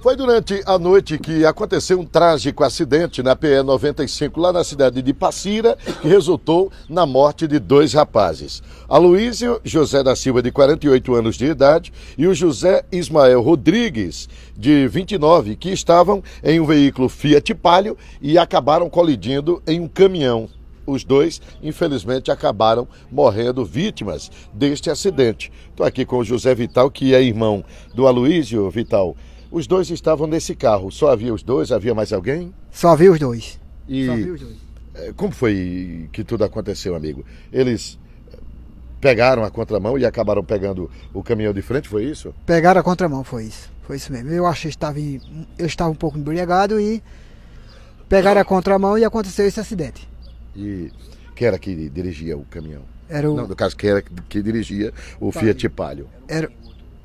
Foi durante a noite que aconteceu um trágico acidente na PE 95, lá na cidade de Passira, que resultou na morte de dois rapazes. Aloísio José da Silva, de 48 anos de idade, e o José Ismael Rodrigues, de 29, que estavam em um veículo Fiat Palio e acabaram colidindo em um caminhão os dois, infelizmente, acabaram morrendo vítimas deste acidente. Estou aqui com o José Vital, que é irmão do Aloísio Vital. Os dois estavam nesse carro. Só havia os dois? Havia mais alguém? Só havia os dois. E Só havia os dois. É, como foi que tudo aconteceu, amigo? Eles pegaram a contramão e acabaram pegando o caminhão de frente, foi isso? Pegaram a contramão, foi isso. Foi isso mesmo. Eu achei que estava em, eu estava um pouco embriagado e pegaram a contramão e aconteceu esse acidente. E quem era que dirigia o caminhão? Era o... Não, no caso, quem era que dirigia o Fiat Palio? Era,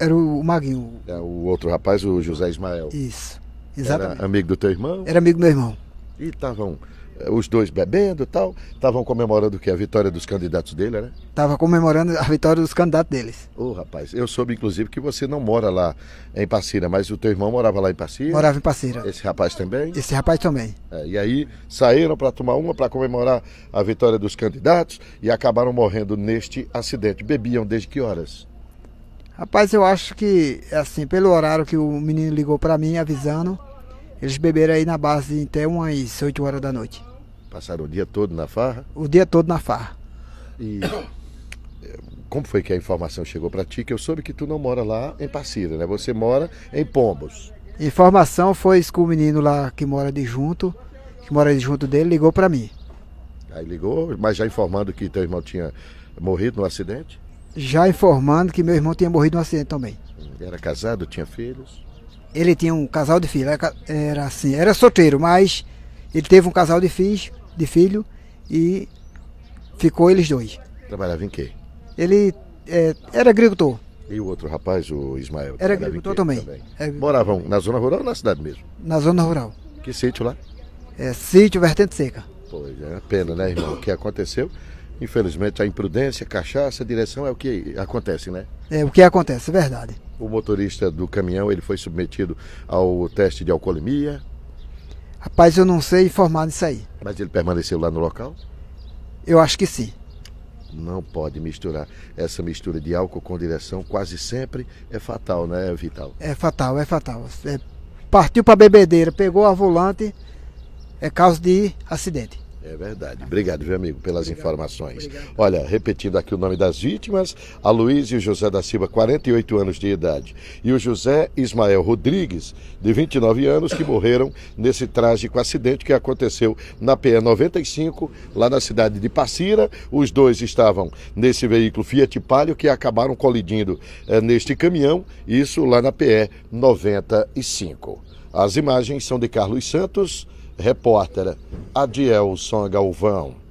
era o Maguinho. É, o outro rapaz, o José Ismael. Isso, exatamente. Era amigo do teu irmão? Era amigo do meu irmão. E estavam eh, os dois bebendo e tal, estavam comemorando o que? A vitória dos candidatos dele, né? Estava comemorando a vitória dos candidatos deles. Ô, oh, rapaz, eu soube inclusive que você não mora lá em Passira, mas o teu irmão morava lá em Passira? Morava em Passira. Esse rapaz também? Esse rapaz também. É, e aí saíram para tomar uma para comemorar a vitória dos candidatos e acabaram morrendo neste acidente. Bebiam desde que horas? Rapaz, eu acho que, assim, pelo horário que o menino ligou para mim avisando, eles beberam aí na base até umas 8 horas da noite. Passaram o dia todo na farra? O dia todo na farra. E eh, como foi que a informação chegou para ti? Que eu soube que tu não mora lá em Passira, né? Você mora em Pombos. Informação foi que o menino lá que mora de junto, que mora de junto dele, ligou para mim. Aí ligou, mas já informando que teu irmão tinha morrido no acidente? já informando que meu irmão tinha morrido num acidente também. Era casado, tinha filhos? Ele tinha um casal de filhos, era, era assim, era solteiro, mas ele teve um casal de filhos, de filho e ficou eles dois. Trabalhava em quê? Ele é, era agricultor. E o outro rapaz, o Ismael? Era agricultor também. também. É... Moravam na zona rural ou na cidade mesmo? Na zona rural. Que sítio lá? É, sítio Vertente Seca. Pois é, pena, né, irmão? O que aconteceu? Infelizmente, a imprudência, cachaça, direção é o que acontece, né? É o que acontece, é verdade. O motorista do caminhão, ele foi submetido ao teste de alcoolemia? Rapaz, eu não sei informar disso aí. Mas ele permaneceu lá no local? Eu acho que sim. Não pode misturar. Essa mistura de álcool com direção quase sempre é fatal, né, Vital? É fatal, é fatal. É, partiu para bebedeira, pegou a volante, é causa de acidente. É verdade. Obrigado, meu amigo, pelas Obrigado. informações. Obrigado. Olha, repetindo aqui o nome das vítimas, a Luiz e o José da Silva, 48 anos de idade, e o José Ismael Rodrigues, de 29 anos, que morreram nesse trágico acidente que aconteceu na PE 95, lá na cidade de Passira. Os dois estavam nesse veículo Fiat Palio que acabaram colidindo é, neste caminhão, isso lá na PE 95. As imagens são de Carlos Santos. Repórter Adielson Galvão.